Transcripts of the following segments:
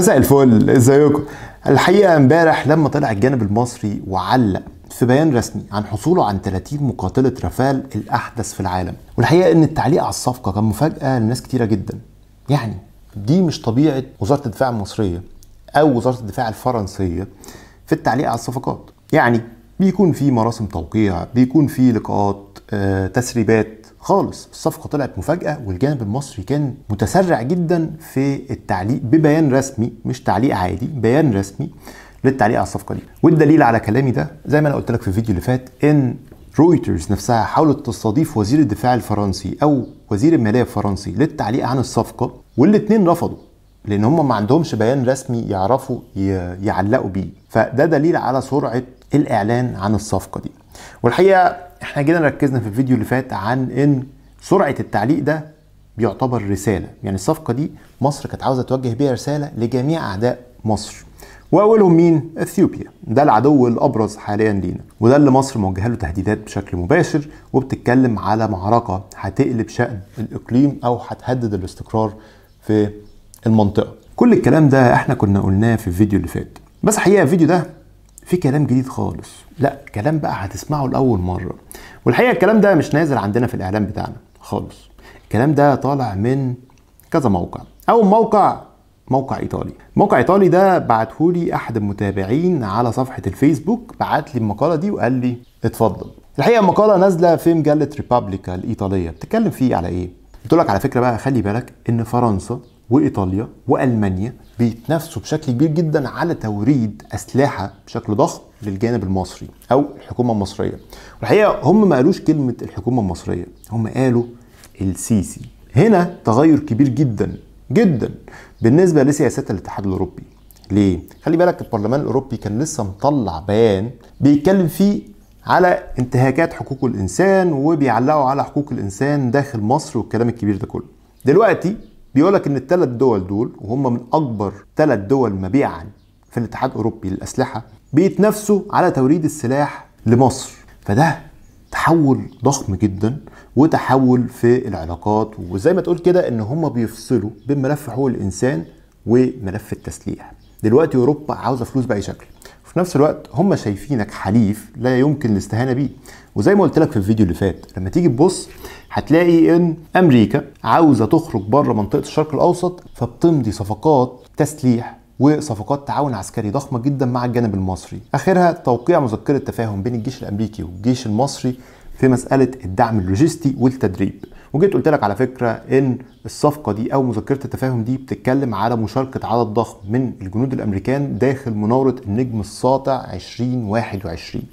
مساء الفل ازيكم الحقيقه امبارح لما طلع الجانب المصري وعلق في بيان رسمي عن حصوله عن 30 مقاتله رافال الاحدث في العالم والحقيقه ان التعليق على الصفقه كان مفاجاه لناس كتيره جدا يعني دي مش طبيعه وزاره الدفاع المصريه او وزاره الدفاع الفرنسيه في التعليق على الصفقات يعني بيكون في مراسم توقيع بيكون في لقاءات آه، تسريبات خالص الصفقه طلعت مفاجاه والجانب المصري كان متسرع جدا في التعليق ببيان رسمي مش تعليق عادي بيان رسمي للتعليق على الصفقه دي والدليل على كلامي ده زي ما انا قلت لك في الفيديو اللي فات ان رويترز نفسها حاولت تستضيف وزير الدفاع الفرنسي او وزير الماليه الفرنسي للتعليق عن الصفقه والاثنين رفضوا لان هم ما عندهمش بيان رسمي يعرفوا يعلقوا بيه فده دليل على سرعه الاعلان عن الصفقه دي والحقيقه احنا جينا ركزنا في الفيديو اللي فات عن ان سرعه التعليق ده بيعتبر رساله يعني الصفقه دي مصر كانت عاوزه توجه بيها رساله لجميع اعداء مصر واولهم مين اثيوبيا ده العدو الابرز حاليا لينا وده اللي مصر موجهه له تهديدات بشكل مباشر وبتتكلم على معركه هتقلب شأن الاقليم او هتهدد الاستقرار في المنطقه كل الكلام ده احنا كنا قلناه في الفيديو اللي فات بس الحقيقه الفيديو ده في كلام جديد خالص لا كلام بقى هتسمعه لاول مره والحقيقه الكلام ده مش نازل عندنا في الاعلام بتاعنا خالص الكلام ده طالع من كذا موقع اول موقع موقع ايطالي موقع ايطالي ده بعتهولي احد المتابعين على صفحه الفيسبوك بعت لي المقاله دي وقال لي اتفضل الحقيقه المقاله نازله في مجله ريبابليكا الايطاليه بتتكلم فيه على ايه بتقول لك على فكره بقى خلي بالك ان فرنسا وايطاليا والمانيا بيتنافسوا بشكل كبير جدا على توريد اسلحه بشكل ضخم للجانب المصري او الحكومه المصريه والحقيقه هم ما قالوش كلمه الحكومه المصريه هم قالوا السيسي هنا تغير كبير جدا جدا بالنسبه لسياسات الاتحاد الاوروبي ليه خلي بالك البرلمان الاوروبي كان لسه مطلع بيان بيتكلم فيه على انتهاكات حقوق الانسان وبيعلقوا على حقوق الانسان داخل مصر والكلام الكبير ده كله دلوقتي بيقول لك ان الثلاث دول دول وهم من اكبر ثلاث دول مبيعا في الاتحاد الاوروبي للاسلحه بيتنافسوا على توريد السلاح لمصر فده تحول ضخم جدا وتحول في العلاقات وزي ما تقول كده ان هم بيفصلوا بين ملف حقوق الانسان وملف التسليح دلوقتي اوروبا عاوزه فلوس باي شكل وفي نفس الوقت هم شايفينك حليف لا يمكن الاستهانه بيه وزي ما قلت لك في الفيديو اللي فات لما تيجي تبص هتلاقي ان امريكا عاوزه تخرج بره منطقه الشرق الاوسط فبتمضي صفقات تسليح وصفقات تعاون عسكري ضخمه جدا مع الجانب المصري اخرها توقيع مذكره تفاهم بين الجيش الامريكي والجيش المصري في مساله الدعم اللوجستي والتدريب وجيت قلت لك على فكره ان الصفقه دي او مذكره التفاهم دي بتتكلم على مشاركه عدد ضخم من الجنود الامريكان داخل مناوره النجم الساطع 2021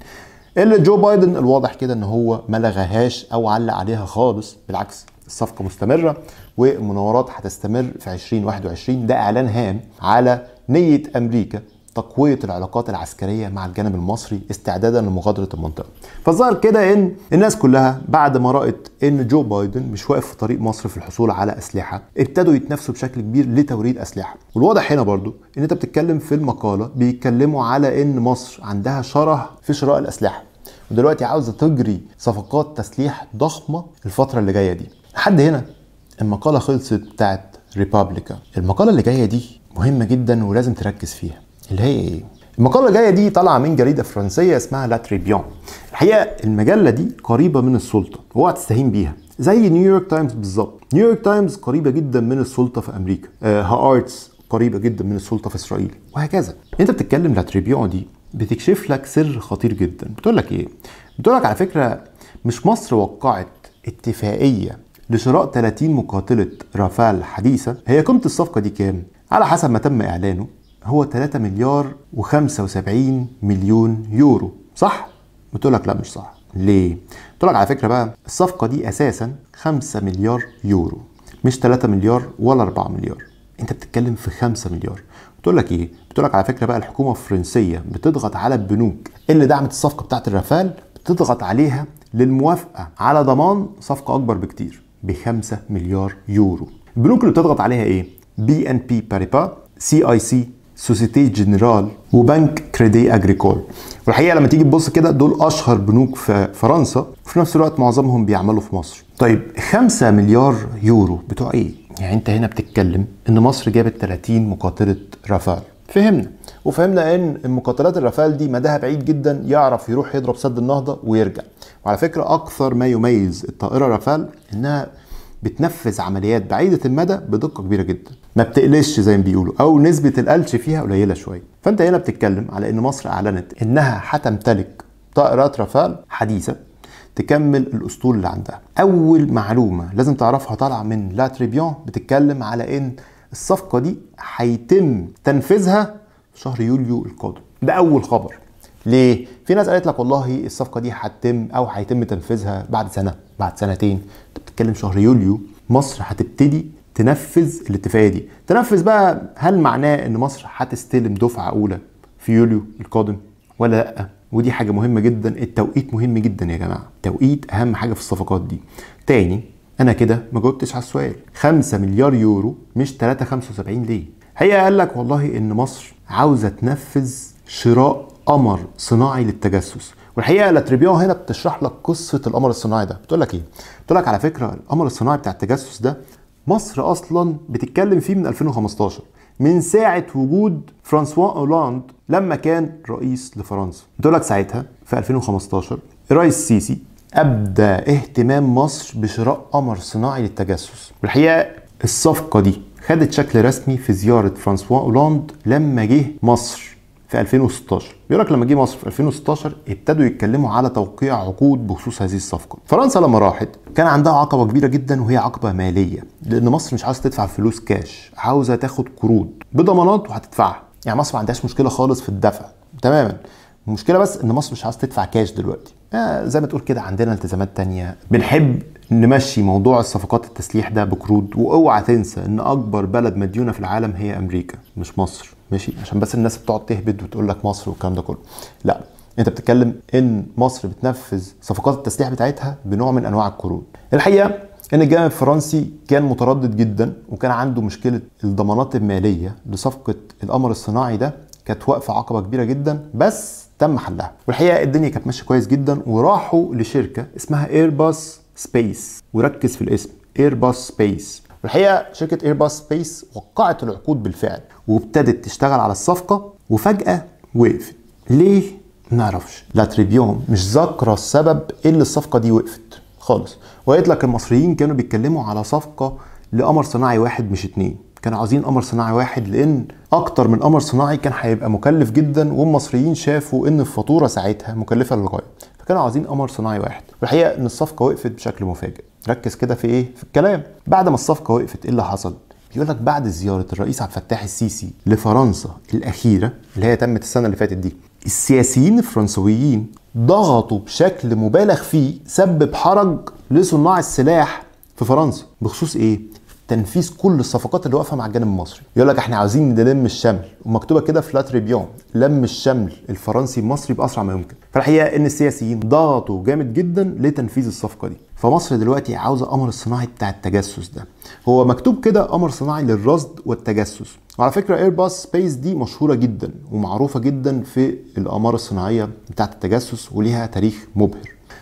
اللي جو بايدن الواضح كده ان هو ما لغاهاش او علق عليها خالص بالعكس الصفقه مستمره والمناورات هتستمر في 2021 ده اعلان هام على نيه امريكا تقويه العلاقات العسكريه مع الجانب المصري استعدادا لمغادره المنطقه فالظاهر كده ان الناس كلها بعد ما رأت ان جو بايدن مش واقف في طريق مصر في الحصول على اسلحه ابتدوا يتنافسوا بشكل كبير لتوريد اسلحه والواضح هنا برضو ان انت بتتكلم في المقاله بيتكلموا على ان مصر عندها شره في شراء الاسلحه ودلوقتي عاوزه تجري صفقات تسليح ضخمه الفتره اللي جايه دي لحد هنا المقاله خلصت بتاعت ريبابليكا المقاله اللي جايه دي مهمه جدا ولازم تركز فيها اللي هي ايه؟ المقالة الجاية دي طالعة من جريدة فرنسية اسمها لا تريبيون الحقيقة المجلة دي قريبة من السلطة اوعى تستهين بيها زي نيويورك تايمز بالظبط نيويورك تايمز قريبة جدا من السلطة في أمريكا هارتس آه، قريبة جدا من السلطة في إسرائيل وهكذا أنت بتتكلم لا تريبيون دي بتكشف لك سر خطير جدا بتقول لك إيه؟ بتقول لك على فكرة مش مصر وقعت اتفاقية لشراء 30 مقاتلة رافال حديثة هي قيمة الصفقة دي كام؟ على حسب ما تم إعلانه هو 3 مليار و75 مليون يورو صح؟ بتقول لك لا مش صح ليه؟ بتقول لك على فكرة بقى الصفقة دي أساسا 5 مليار يورو مش 3 مليار ولا 4 مليار انت بتتكلم في 5 مليار بتقول لك ايه بتقول لك على فكره بقى الحكومه الفرنسيه بتضغط على البنوك إيه اللي دعمت الصفقه بتاعه الرفال بتضغط عليها للموافقه على ضمان صفقه اكبر بكتير ب 5 مليار يورو البنوك اللي بتضغط عليها ايه بي ان بي باريبا سي اي سي سوسيتي جنرال وبنك كريدي اجريكول والحقيقه لما تيجي تبص كده دول اشهر بنوك في فرنسا وفي نفس الوقت معظمهم بيعملوا في مصر طيب 5 مليار يورو بتوع ايه يعني انت هنا بتتكلم ان مصر جابت 30 مقاتله رافال فهمنا وفهمنا ان المقاتلات الرافال دي مداها بعيد جدا يعرف يروح يضرب سد النهضه ويرجع وعلى فكره اكثر ما يميز الطائره رافال انها بتنفذ عمليات بعيده المدى بدقه كبيره جدا ما بتقلش زي ما بيقولوا او نسبه القلش فيها قليله شويه فانت هنا بتتكلم على ان مصر اعلنت انها هتمتلك طائرات رافال حديثه تكمل الاسطول اللي عندها اول معلومه لازم تعرفها طالعه من لا تريبيون بتتكلم على ان الصفقه دي هيتم تنفيذها في شهر يوليو القادم ده اول خبر ليه؟ في ناس قالت لك والله الصفقه دي هتتم او هيتم تنفيذها بعد سنه بعد سنتين انت بتتكلم شهر يوليو مصر هتبتدي تنفذ الاتفاقيه دي تنفذ بقى هل معناه ان مصر هتستلم دفعه اولى في يوليو القادم ولا لا ودي حاجه مهمه جدا التوقيت مهم جدا يا جماعه التوقيت اهم حاجه في الصفقات دي تاني انا كده ما جاوبتش على السؤال 5 مليار يورو مش 375 ليه هي قال لك والله ان مصر عاوزه تنفذ شراء قمر صناعي للتجسس والحقيقه لاتريبيان هنا بتشرح لك قصه القمر الصناعي ده بتقول لك ايه بتقول لك على فكره القمر الصناعي بتاع التجسس ده مصر اصلا بتتكلم فيه من 2015 من ساعه وجود فرانسوا اولاند لما كان رئيس لفرنسا بتقول لك ساعتها في 2015 الرئيس السيسي ابدى اهتمام مصر بشراء قمر صناعي للتجسس والحقيقه الصفقه دي خدت شكل رسمي في زياره فرانسوا اولاند لما جه مصر في 2016 بيقول لك لما جه مصر في 2016 ابتدوا يتكلموا على توقيع عقود بخصوص هذه الصفقه فرنسا لما راحت كان عندها عقبه كبيره جدا وهي عقبه ماليه لان مصر مش عاوزه تدفع فلوس كاش عاوزه تاخد قروض بضمانات وهتدفعها يعني مصر ما عندهاش مشكله خالص في الدفع تماما المشكله بس ان مصر مش عاوزه تدفع كاش دلوقتي آه زي ما تقول كده عندنا التزامات تانية بنحب نمشي موضوع الصفقات التسليح ده بقروض واوعى تنسى ان اكبر بلد مديونه في العالم هي امريكا مش مصر ماشي عشان بس الناس بتقعد تهبد وتقول لك مصر والكلام ده كله لا انت بتتكلم ان مصر بتنفذ صفقات التسليح بتاعتها بنوع من انواع القروض الحقيقه ان الجانب الفرنسي كان متردد جدا وكان عنده مشكله الضمانات الماليه لصفقه القمر الصناعي ده كانت واقفه عقبه كبيره جدا بس تم حلها والحقيقه الدنيا كانت ماشيه كويس جدا وراحوا لشركه اسمها ايرباص سبيس وركز في الاسم ايرباص سبيس والحقيقه شركه ايرباص سبيس وقعت العقود بالفعل وابتدت تشتغل على الصفقه وفجاه وقفت ليه ما نعرفش لا تريبيون مش ذاكره السبب اللي الصفقه دي وقفت خالص وقالت لك المصريين كانوا بيتكلموا على صفقه لقمر صناعي واحد مش اتنين كانوا عاوزين قمر صناعي واحد لان اكتر من قمر صناعي كان هيبقى مكلف جدا والمصريين شافوا ان الفاتوره ساعتها مكلفه للغايه فكانوا عاوزين قمر صناعي واحد والحقيقه ان الصفقه وقفت بشكل مفاجئ ركز كده في ايه في الكلام بعد ما الصفقه وقفت ايه اللي حصل بيقول لك بعد زياره الرئيس عبد الفتاح السيسي لفرنسا الاخيره اللي هي تمت السنه اللي فاتت دي السياسيين الفرنسويين ضغطوا بشكل مبالغ فيه سبب حرج لصناع السلاح في فرنسا بخصوص ايه تنفيذ كل الصفقات اللي واقفه مع الجانب المصري يقول لك احنا عاوزين نلم الشمل ومكتوبه كده في لاتريبيون لم الشمل الفرنسي المصري باسرع ما يمكن فالحقيقه ان السياسيين ضغطوا جامد جدا لتنفيذ الصفقه دي فمصر دلوقتي عاوزه قمر الصناعي بتاع التجسس ده هو مكتوب كده قمر صناعي للرصد والتجسس وعلى فكره ايرباص سبيس دي مشهوره جدا ومعروفه جدا في الاقمار الصناعيه بتاعه التجسس وليها تاريخ مبهر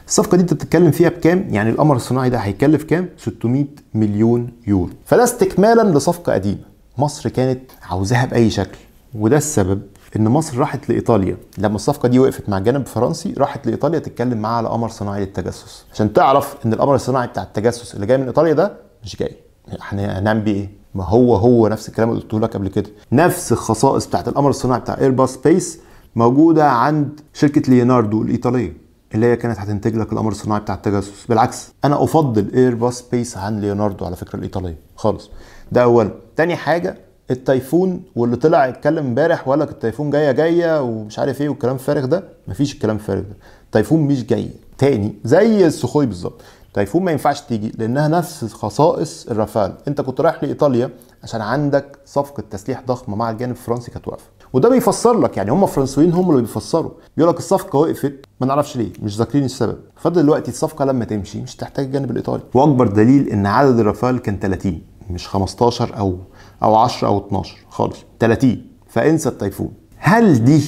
الصفقه دي انت بتتكلم فيها بكام يعني القمر الصناعي ده هيكلف كام 600 مليون يورو فده استكمالا لصفقه قديمه مصر كانت عاوزاها باي شكل وده السبب ان مصر راحت لايطاليا لما الصفقه دي وقفت مع الجانب الفرنسي راحت لايطاليا تتكلم معاها على قمر صناعي للتجسس عشان تعرف ان القمر الصناعي بتاع التجسس اللي جاي من ايطاليا ده مش جاي احنا هنعمل بيه ايه ما هو هو نفس الكلام اللي قلته لك قبل كده نفس الخصائص بتاعت القمر الصناعي بتاع ايرباص سبيس موجوده عند شركه ليوناردو الايطاليه اللي هي كانت هتنتج لك القمر الصناعي بتاع التجسس بالعكس انا افضل ايرباص سبيس عن ليوناردو على فكره الايطاليه خالص ده اولا تاني حاجه التايفون واللي طلع يتكلم امبارح وقال لك التايفون جايه جايه ومش عارف ايه والكلام الفارغ ده مفيش الكلام الفارغ ده التايفون مش جاي تاني زي السخوي بالظبط التايفون ما ينفعش تيجي لانها نفس خصائص الرافال انت كنت رايح لايطاليا عشان عندك صفقه تسليح ضخمه مع الجانب الفرنسي كانت واقفه وده بيفسر لك يعني هم الفرنسيين هم اللي بيفسروا بيقول لك الصفقه وقفت ما نعرفش ليه مش ذاكرين السبب فدلوقتي الصفقه لما تمشي مش تحتاج الجانب الايطالي واكبر دليل ان عدد الرافال كان 30 مش 15 او او 10 او 12 خالص 30 فانسى التايفون هل دي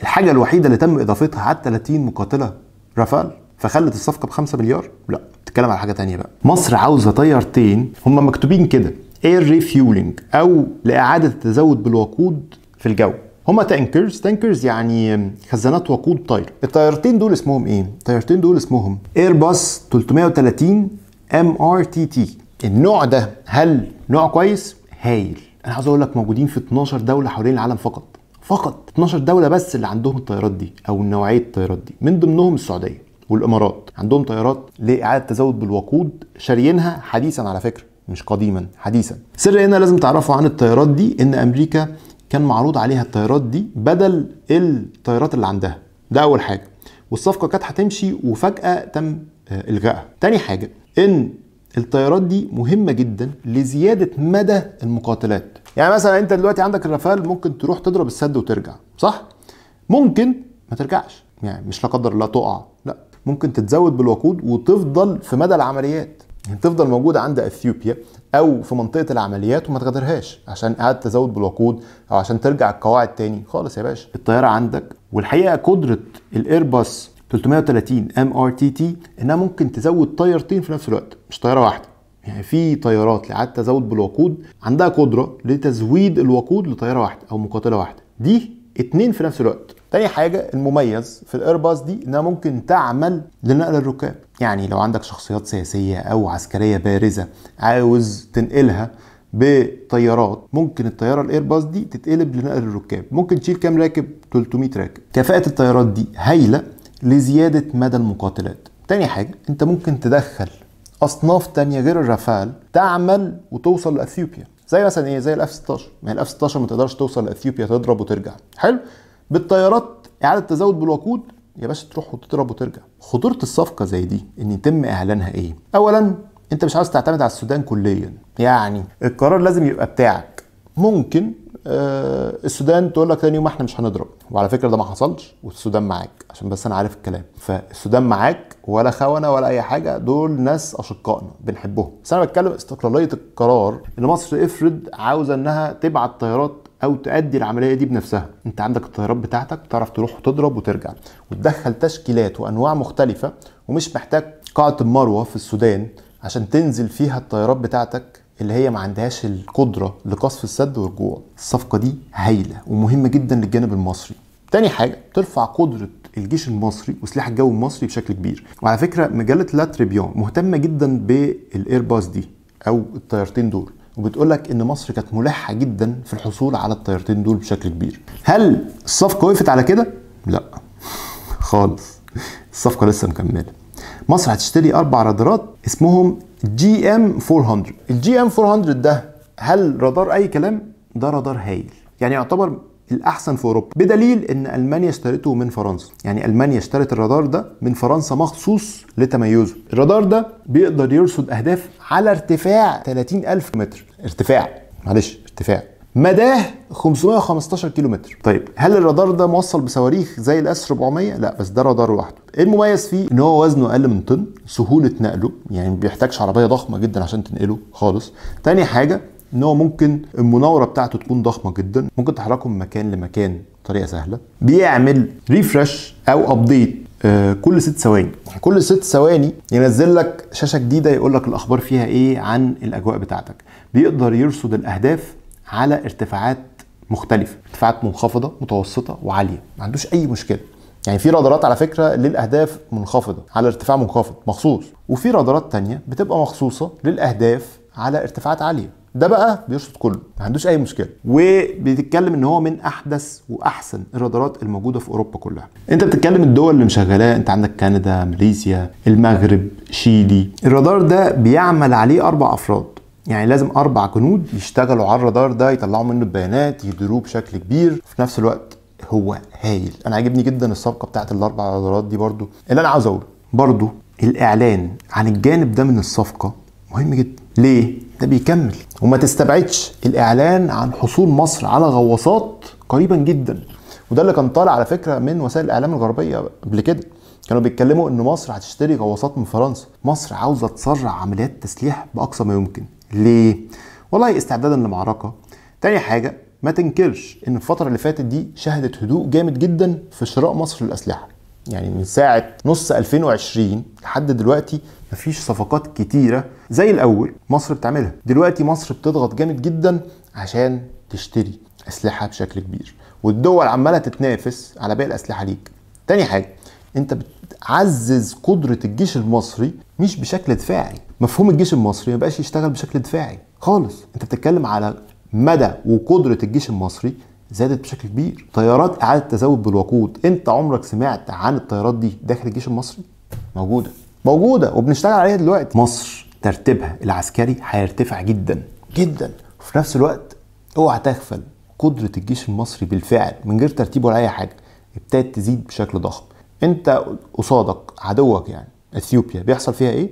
الحاجه الوحيده اللي تم اضافتها على 30 مقاتله رافال فخلت الصفقه ب 5 مليار لا بتتكلم على حاجه تانية بقى مصر عاوزه طيارتين هم مكتوبين كده اير ريفيولينج او لاعاده التزود بالوقود في الجو هما تانكرز تانكرز يعني خزانات وقود طاير الطيارتين دول اسمهم ايه الطيارتين دول اسمهم ايرباص 330 ام ار تي تي النوع ده هل نوع كويس هايل انا عاوز اقول لك موجودين في 12 دوله حوالين العالم فقط فقط 12 دوله بس اللي عندهم الطيارات دي او نوعيه الطيارات دي من ضمنهم السعوديه والامارات عندهم طيارات لاعاده تزود بالوقود شاريينها حديثا على فكره مش قديما حديثا سر هنا لازم تعرفوا عن الطيارات دي ان امريكا كان معروض عليها الطيارات دي بدل الطيارات اللي عندها ده اول حاجه والصفقه كانت هتمشي وفجاه تم آه، الغائها تاني حاجه ان الطيارات دي مهمه جدا لزياده مدى المقاتلات يعني مثلا انت دلوقتي عندك الرافال ممكن تروح تضرب السد وترجع صح ممكن ما ترجعش يعني مش لا قدر الله تقع لا ممكن تتزود بالوقود وتفضل في مدى العمليات يعني تفضل موجوده عند اثيوبيا او في منطقه العمليات وما تغادرهاش عشان قاعد تزود بالوقود او عشان ترجع القواعد تاني خالص يا باشا الطياره عندك والحقيقه قدره الايرباص 330 ام ار تي تي انها ممكن تزود طيارتين في نفس الوقت مش طياره واحده يعني في طيارات لإعادة تزود بالوقود عندها قدرة لتزويد الوقود لطيارة واحدة أو مقاتلة واحدة دي اتنين في نفس الوقت تاني حاجة المميز في الايرباص دي انها ممكن تعمل لنقل الركاب يعني لو عندك شخصيات سياسية او عسكرية بارزة عاوز تنقلها بطيارات ممكن الطياره الايرباص دي تتقلب لنقل الركاب ممكن تشيل كام راكب 300 راكب كفاءه الطيارات دي هايله لزيادة مدى المقاتلات تاني حاجة انت ممكن تدخل اصناف تانية غير الرافال تعمل وتوصل لاثيوبيا زي مثلا ايه زي الاف 16 ما هي الاف 16 ما تقدرش توصل لاثيوبيا تضرب وترجع حلو بالطيارات اعاده تزود بالوقود يا باشا تروح وتضرب وترجع خطوره الصفقه زي دي ان يتم اعلانها ايه اولا انت مش عاوز تعتمد على السودان كليا يعني القرار لازم يبقى بتاعك ممكن آه، السودان تقول لك تاني يوم احنا مش هنضرب وعلى فكره ده ما حصلش والسودان معاك عشان بس انا عارف الكلام فالسودان معاك ولا خونه ولا اي حاجه دول ناس اشقائنا بنحبهم بس انا بتكلم استقلاليه القرار ان مصر افرض عاوزه انها تبعت طيارات او تؤدي العمليه دي بنفسها انت عندك الطيارات بتاعتك تعرف تروح وتضرب وترجع وتدخل تشكيلات وانواع مختلفه ومش محتاج قاعه المروه في السودان عشان تنزل فيها الطيارات بتاعتك اللي هي ما عندهاش القدره لقصف السد والرجوع الصفقه دي هايله ومهمه جدا للجانب المصري تاني حاجه ترفع قدره الجيش المصري وسلاح الجو المصري بشكل كبير وعلى فكره مجله لا تريبيون مهتمه جدا بالايرباص دي او الطيارتين دول وبتقول لك ان مصر كانت ملحه جدا في الحصول على الطيارتين دول بشكل كبير هل الصفقه وقفت على كده لا خالص الصفقه لسه مكمله مصر هتشتري اربع رادارات اسمهم جي ام 400 الجي ام 400 ده هل رادار اي كلام ده رادار هايل يعني يعتبر الاحسن في اوروبا بدليل ان المانيا اشترته من فرنسا يعني المانيا اشترت الرادار ده من فرنسا مخصوص لتميزه الرادار ده بيقدر يرصد اهداف على ارتفاع 30000 متر ارتفاع معلش ارتفاع مداه 515 متر طيب هل الرادار ده موصل بصواريخ زي الاس 400 لا بس ده رادار لوحده ايه المميز فيه ان هو وزنه اقل من طن سهوله نقله يعني ما بيحتاجش عربيه ضخمه جدا عشان تنقله خالص تاني حاجه ان هو ممكن المناوره بتاعته تكون ضخمه جدا ممكن تحركه من مكان لمكان بطريقه سهله بيعمل ريفرش او ابديت آه، كل ست ثواني كل ست ثواني ينزل لك شاشه جديده يقول لك الاخبار فيها ايه عن الاجواء بتاعتك بيقدر يرصد الاهداف على ارتفاعات مختلفه ارتفاعات منخفضه متوسطه وعاليه ما عندوش اي مشكله يعني في رادارات على فكره للاهداف منخفضه على ارتفاع منخفض مخصوص وفي رادارات تانية بتبقى مخصوصه للاهداف على ارتفاعات عاليه ده بقى بيرصد كله ما عندوش اي مشكله وبيتكلم ان هو من احدث واحسن الرادارات الموجوده في اوروبا كلها انت بتتكلم الدول اللي مشغلاه انت عندك كندا ماليزيا المغرب شيلي الرادار ده بيعمل عليه اربع افراد يعني لازم اربع جنود يشتغلوا على الرادار ده يطلعوا منه البيانات يديروه بشكل كبير في نفس الوقت هو هايل انا عاجبني جدا الصفقه بتاعت الاربع رادارات دي برضو اللي انا عاوز اقوله برضو الاعلان عن الجانب ده من الصفقه مهم جدا ليه ده بيكمل وما تستبعدش الاعلان عن حصول مصر على غواصات قريبا جدا وده اللي كان طالع على فكره من وسائل الاعلام الغربيه قبل كده كانوا بيتكلموا ان مصر هتشتري غواصات من فرنسا مصر عاوزه تسرع عمليات تسليح باقصى ما يمكن ليه؟ والله استعدادا لمعركة تاني حاجة ما تنكرش ان الفترة اللي فاتت دي شهدت هدوء جامد جدا في شراء مصر للأسلحة يعني من ساعة نص 2020 لحد دلوقتي مفيش صفقات كتيرة زي الأول مصر بتعملها دلوقتي مصر بتضغط جامد جدا عشان تشتري أسلحة بشكل كبير والدول عمالة تتنافس على باقي الأسلحة ليك تاني حاجة انت بتعزز قدرة الجيش المصري مش بشكل دفاعي مفهوم الجيش المصري ما بقاش يشتغل بشكل دفاعي خالص انت بتتكلم على مدى وقدره الجيش المصري زادت بشكل كبير طيارات اعاده تزود بالوقود انت عمرك سمعت عن الطيارات دي داخل الجيش المصري موجوده موجوده وبنشتغل عليها دلوقتي مصر ترتيبها العسكري هيرتفع جدا جدا وفي نفس الوقت اوعى تغفل قدره الجيش المصري بالفعل من غير ترتيب ولا اي حاجه ابتدت تزيد بشكل ضخم انت قصادك عدوك يعني اثيوبيا بيحصل فيها ايه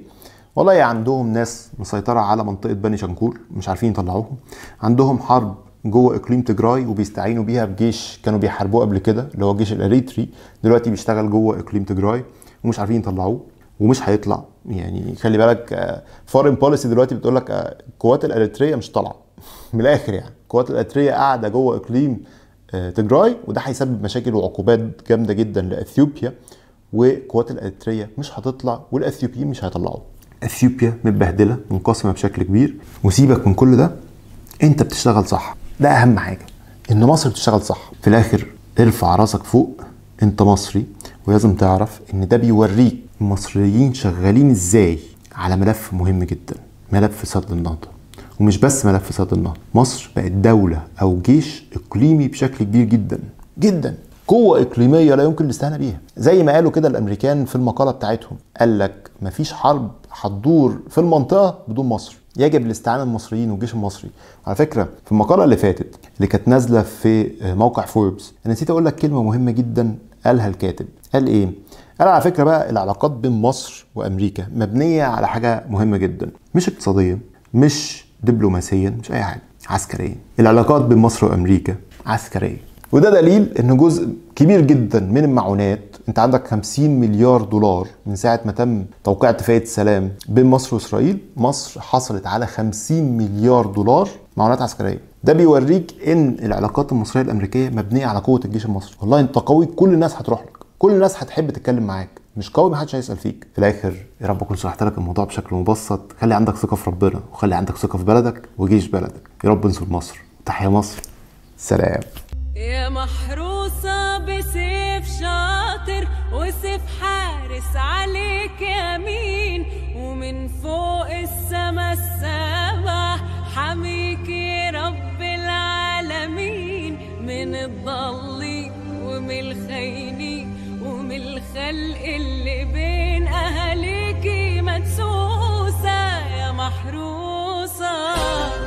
والله عندهم ناس مسيطرة على منطقة بني شنكور مش عارفين يطلعوهم عندهم حرب جوه اقليم تجراي وبيستعينوا بيها بجيش كانوا بيحاربوه قبل كده اللي هو الجيش الاريتري دلوقتي بيشتغل جوه اقليم تجراي ومش عارفين يطلعوه ومش هيطلع يعني خلي بالك فورين آه، بوليسي دلوقتي بتقول لك القوات آه، الاريتريه مش طالعه من الاخر يعني القوات الاريتريه قاعده جوه اقليم آه، تجراي وده هيسبب مشاكل وعقوبات جامده جدا لاثيوبيا والقوات الاريتريه مش هتطلع والاثيوبيين مش هيطلعوه اثيوبيا متبهدله منقسمه بشكل كبير وسيبك من كل ده انت بتشتغل صح ده اهم حاجه ان مصر بتشتغل صح في الاخر ارفع راسك فوق انت مصري ولازم تعرف ان ده بيوريك المصريين شغالين ازاي على ملف مهم جدا ملف سد النهضه ومش بس ملف سد النهضه مصر بقت دوله او جيش اقليمي بشكل كبير جدا جدا قوة إقليمية لا يمكن الاستهانة بيها زي ما قالوا كده الأمريكان في المقالة بتاعتهم قال لك مفيش حرب هتدور في المنطقة بدون مصر يجب الاستعانة بالمصريين والجيش المصري على فكرة في المقالة اللي فاتت اللي كانت نازلة في آه، موقع فوربس أنا نسيت أقول لك كلمة مهمة جدا قالها الكاتب قال إيه؟ قال على فكرة بقى العلاقات بين مصر وأمريكا مبنية على حاجة مهمة جدا مش اقتصاديا مش دبلوماسيا مش أي حاجة عسكريا العلاقات بين مصر وأمريكا عسكريه وده دليل ان جزء كبير جدا من المعونات انت عندك 50 مليار دولار من ساعه ما تم توقيع اتفاقيه السلام بين مصر واسرائيل مصر حصلت على 50 مليار دولار معونات عسكريه ده بيوريك ان العلاقات المصريه الامريكيه مبنيه على قوه الجيش المصري والله انت قوي كل الناس هتروح لك كل الناس هتحب تتكلم معاك مش قوي محدش هيسال فيك في الاخر يا رب اكون شرحت لك الموضوع بشكل مبسط خلي عندك ثقه في ربنا وخلي عندك ثقه في بلدك وجيش بلدك يا رب انصر مصر تحيا مصر سلام يا محروسة بسيف شاطر وسيف حارس عليك يمين ومن فوق السما السما حميك يا رب العالمين من الضل ومن الخينين ومن الخلق اللي بين أهليكي مدسوسة يا محروسة